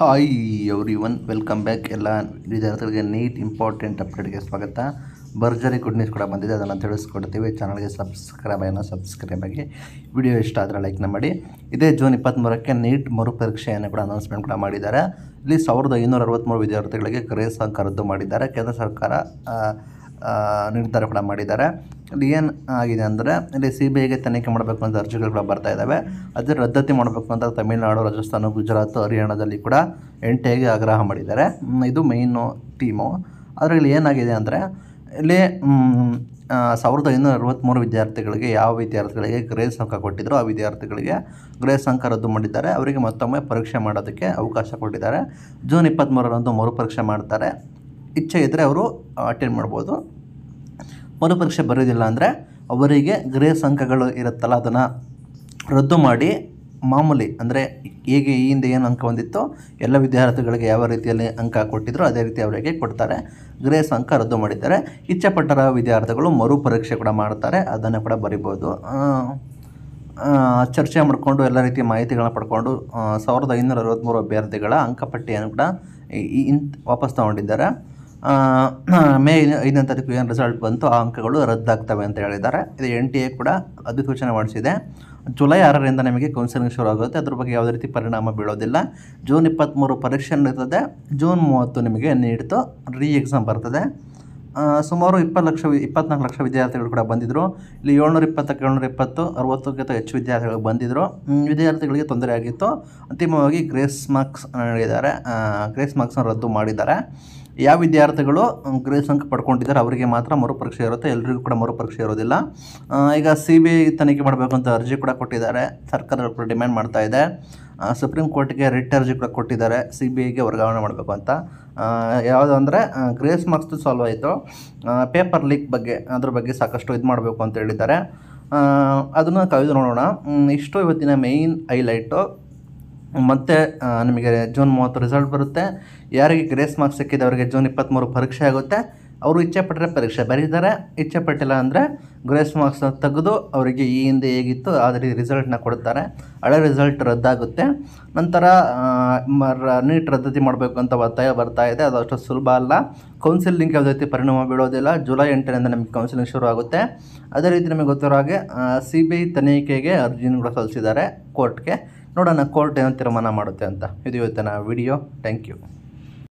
hi everyone welcome back ಎಲ್ಲ ವಿದ್ಯಾರ್ಥಿಗಳಿಗೆ neat important ಅಪ್ಡೇಟ್ಗೆ ಸ್ವಾಗತ ಭರ್ಜರಿ ಗುಡ್ ನ್ಯೂಸ್ ಕೂಡ ಬಂದಿದೆ ಅದನ್ನು ತಿಳಿಸ್ಕೊಡ್ತೀವಿ ಚಾನಲ್ಗೆ ಸಬ್ಸ್ಕ್ರೈಬ್ ಆಗಿ ಸಬ್ಸ್ಕ್ರೈಬ್ ಆಗಿ ವಿಡಿಯೋ ಇಷ್ಟ ಆದರೆ ಲೈಕ್ನ ಮಾಡಿ ಇದೇ ಜೂನ್ ಇಪ್ಪತ್ತ್ಮೂರಕ್ಕೆ ನೀಟ್ ಮರುಪರೀಕ್ಷೆಯನ್ನು ಕೂಡ ಅನೌನ್ಸ್ಮೆಂಟ್ ಕೂಡ ಮಾಡಿದ್ದಾರೆ ಇಲ್ಲಿ ಸಾವಿರದ ಐನೂರ ಅರವತ್ತ್ಮೂರು ವಿದ್ಯಾರ್ಥಿಗಳಿಗೆ ಗ್ರೇಸ್ ಅಂಕ ರದ್ದು ಮಾಡಿದ್ದಾರೆ ಕೇಂದ್ರ ಸರ್ಕಾರ ನಿರ್ಧಾರ ಕೂಡ ಮಾಡಿದ್ದಾರೆ ಇಲ್ಲಿ ಏನು ಆಗಿದೆ ಅಂದರೆ ಇಲ್ಲಿ ಸಿ ಬಿ ಐಗೆ ತನಿಖೆ ಮಾಡಬೇಕು ಅಂತ ಅರ್ಜಿಗಳು ಬರ್ತಾ ಇದ್ದಾವೆ ಅದೇ ರದ್ದತಿ ಮಾಡಬೇಕು ಅಂತ ತಮಿಳುನಾಡು ರಾಜಸ್ಥಾನ ಗುಜರಾತ್ ಹರಿಯಾಣದಲ್ಲಿ ಕೂಡ ಎಂಟೆಗೆ ಆಗ್ರಹ ಮಾಡಿದ್ದಾರೆ ಇದು ಮೇಯ್ನು ಟೀಮು ಅದರಲ್ಲಿ ಇಲ್ಲಿ ಏನಾಗಿದೆ ಅಂದರೆ ಇಲ್ಲಿ ಸಾವಿರದ ಐನೂರ ಅರವತ್ತ್ಮೂರು ವಿದ್ಯಾರ್ಥಿಗಳಿಗೆ ಯಾವ ವಿದ್ಯಾರ್ಥಿಗಳಿಗೆ ಗ್ರೇಸ್ ಅಂಕ ಕೊಟ್ಟಿದ್ರು ಆ ವಿದ್ಯಾರ್ಥಿಗಳಿಗೆ ಗ್ರೇಸ್ ಅಂಕ ರದ್ದು ಮಾಡಿದ್ದಾರೆ ಅವರಿಗೆ ಮತ್ತೊಮ್ಮೆ ಪರೀಕ್ಷೆ ಮಾಡೋದಕ್ಕೆ ಅವಕಾಶ ಕೊಟ್ಟಿದ್ದಾರೆ ಜೂನ್ ಇಪ್ಪತ್ತ್ಮೂರರಂದು ಮರು ಪರೀಕ್ಷೆ ಮಾಡ್ತಾರೆ ಇಚ್ಛೆ ಇದ್ದರೆ ಅವರು ಅಟೆಂಡ್ ಮಾಡ್ಬೋದು ಮರುಪರೀಕ್ಷೆ ಬರೋದಿಲ್ಲ ಅಂದರೆ ಅವರಿಗೆ ಗ್ರೇಸ್ ಅಂಕಗಳು ಇರುತ್ತಲ್ಲ ಅದನ್ನು ರದ್ದು ಮಾಡಿ ಮಾಮೂಲಿ ಅಂದರೆ ಹೇಗೆ ಈ ಹಿಂದೆ ಏನು ಅಂಕ ಹೊಂದಿತ್ತು ಎಲ್ಲ ವಿದ್ಯಾರ್ಥಿಗಳಿಗೆ ಯಾವ ರೀತಿಯಲ್ಲಿ ಅಂಕ ಕೊಟ್ಟಿದ್ರು ಅದೇ ರೀತಿ ಅವರಿಗೆ ಕೊಡ್ತಾರೆ ಗ್ರೇಸ್ ಅಂಕ ರದ್ದು ಮಾಡಿದ್ದಾರೆ ಇಚ್ಛೆಪಟ್ಟರ ವಿದ್ಯಾರ್ಥಿಗಳು ಮರು ಪರೀಕ್ಷೆ ಕೂಡ ಮಾಡ್ತಾರೆ ಅದನ್ನು ಕೂಡ ಬರಿಬೋದು ಚರ್ಚೆ ಮಾಡಿಕೊಂಡು ಎಲ್ಲ ರೀತಿಯ ಮಾಹಿತಿಗಳನ್ನ ಪಡ್ಕೊಂಡು ಸಾವಿರದ ಐನೂರ ಅರವತ್ತ್ಮೂರು ಅಭ್ಯರ್ಥಿಗಳ ಅಂಕಪಟ್ಟಿಯನ್ನು ಕೂಡ ಇಂತ ವಾಪಸ್ ತಗೊಂಡಿದ್ದಾರೆ ಮೇ ಐದನೇ ತಾರೀಕು ಏನು ರಿಸಲ್ಟ್ ಬಂತು ಆ ಅಂಕಗಳು ರದ್ದಾಗ್ತವೆ ಅಂತ ಹೇಳಿದ್ದಾರೆ ಇದು ಎನ್ ಟಿ ಎ ಕೂಡ ಅಧಿಸೂಚನೆ ಮಾಡಿಸಿದೆ ಜುಲೈ ಆರರಿಂದ ನಮಗೆ ಕೌನ್ಸಿಲಿಂಗ್ ಶುರು ಆಗುತ್ತೆ ಅದ್ರ ಬಗ್ಗೆ ಯಾವುದೇ ರೀತಿ ಪರಿಣಾಮ ಬೀಳೋದಿಲ್ಲ ಜೂನ್ ಇಪ್ಪತ್ತ್ಮೂರು ಪರೀಕ್ಷೆ ನಡೀತದೆ ಜೂನ್ ಮೂವತ್ತು ನಿಮಗೆ ನೀಡಿತು ರೀ ಎಕ್ಸಾಮ್ ಬರ್ತದೆ ಸುಮಾರು ಇಪ್ಪತ್ತು ಲಕ್ಷ ಇಪ್ಪತ್ನಾಲ್ಕು ಲಕ್ಷ ವಿದ್ಯಾರ್ಥಿಗಳು ಕೂಡ ಬಂದಿದ್ದರು ಇಲ್ಲಿ ಏಳ್ನೂರ ಇಪ್ಪತ್ತಕ್ಕೆ ಏಳ್ನೂರ ಇಪ್ಪತ್ತು ಅರವತ್ತಕ್ಕಿಂತ ಹೆಚ್ಚು ವಿದ್ಯಾರ್ಥಿಗಳು ಬಂದಿದ್ದರು ವಿದ್ಯಾರ್ಥಿಗಳಿಗೆ ತೊಂದರೆ ಆಗಿತ್ತು ಅಂತಿಮವಾಗಿ ಗ್ರೇಸ್ ಮಾರ್ಕ್ಸ್ ಹೇಳಿದ್ದಾರೆ ಗ್ರೇಸ್ ಮಾರ್ಕ್ಸನ್ನು ರದ್ದು ಮಾಡಿದ್ದಾರೆ ಯಾವ ವಿದ್ಯಾರ್ಥಿಗಳು ಗ್ರೇಸ್ ಅಂಕ ಪಡ್ಕೊಂಡಿದ್ದಾರೆ ಅವರಿಗೆ ಮಾತ್ರ ಮರುಪರೀಕ್ಷೆ ಇರುತ್ತೆ ಎಲ್ಲರಿಗೂ ಕೂಡ ಮರುಪರೀಕ್ಷೆ ಇರೋದಿಲ್ಲ ಈಗ ಸಿ ಬಿ ಐ ತನಿಖೆ ಮಾಡಬೇಕಂತ ಅರ್ಜಿ ಕೂಡ ಕೊಟ್ಟಿದ್ದಾರೆ ಸರ್ಕಾರ ಕೂಡ ಡಿಮ್ಯಾಂಡ್ ಮಾಡ್ತಾ ಇದೆ ಸುಪ್ರೀಂ ಕೋರ್ಟ್ಗೆ ರಿಟ್ ಅರ್ಜಿ ಕೂಡ ಕೊಟ್ಟಿದ್ದಾರೆ ಸಿ ಬಿ ಐಗೆ ವರ್ಗಾವಣೆ ಮಾಡಬೇಕು ಅಂತ ಯಾವುದು ಅಂದರೆ ಗ್ರೇಸ್ ಮಾರ್ಕ್ಸ್ ಸಾಲ್ವ್ ಆಯಿತು ಪೇಪರ್ ಲೀಕ್ ಬಗ್ಗೆ ಅದ್ರ ಬಗ್ಗೆ ಸಾಕಷ್ಟು ಇದು ಮಾಡಬೇಕು ಅಂತ ಹೇಳಿದ್ದಾರೆ ಅದನ್ನು ಕವಿದು ನೋಡೋಣ ಇಷ್ಟು ಇವತ್ತಿನ ಮೇಯ್ನ್ ಹೈಲೈಟು ಮತ್ತು ನಿಮಗೆ ಜೂನ್ ಮೂವತ್ತು ರಿಸಲ್ಟ್ ಬರುತ್ತೆ ಯಾರಿಗೆ ಗ್ರೇಸ್ ಮಾರ್ಕ್ಸ್ ಸಿಕ್ಕಿದೆ ಅವರಿಗೆ ಜೂನ್ ಇಪ್ಪತ್ತ್ಮೂರು ಪರೀಕ್ಷೆ ಆಗುತ್ತೆ ಅವರು ಇಚ್ಛೆ ಪಟ್ಟರೆ ಪರೀಕ್ಷೆ ಬರೀತಾರೆ ಪಟ್ಟಿಲ್ಲ ಅಂದರೆ ಗ್ರೇಸ್ ಮಾರ್ಕ್ಸ್ ತೆಗೆದು ಅವರಿಗೆ ಈ ಹಿಂದೆ ಹೇಗಿತ್ತು ಆದರೆ ರಿಸಲ್ಟ್ನ ಕೊಡ್ತಾರೆ ಹಳೆ ರಿಸಲ್ಟ್ ರದ್ದಾಗುತ್ತೆ ನಂತರ ನೀಟ್ ರದ್ದತಿ ಮಾಡಬೇಕು ಅಂತ ಒತ್ತಾಯ ಬರ್ತಾ ಇದೆ ಅದು ಅಷ್ಟು ಸುಲಭ ಅಲ್ಲ ಕೌನ್ಸಿಲಿಂಗ್ ಯಾವುದೇ ರೀತಿ ಪರಿಣಾಮ ಬೀಳೋದಿಲ್ಲ ಜುಲೈ ಎಂಟರಿಂದ ನಮಗೆ ಕೌನ್ಸಿಲಿಂಗ್ ಶುರು ಆಗುತ್ತೆ ಅದೇ ರೀತಿ ನಮಗೆ ಗೊತ್ತಿರೋ ಹಾಗೆ ಸಿ ಬಿ ಐ ತನಿಖೆಗೆ ಅರ್ಜಿಯನ್ನು ಕೂಡ ಸಲ್ಲಿಸಿದ್ದಾರೆ ಕೋರ್ಟ್ಗೆ ನೋಡೋಣ ಕೋರ್ಟ್ ಏನು ತೀರ್ಮಾನ ಮಾಡುತ್ತೆ ಅಂತ ಇದು ಇವತ್ತಿನ ವಿಡಿಯೋ ಥ್ಯಾಂಕ್ ಯು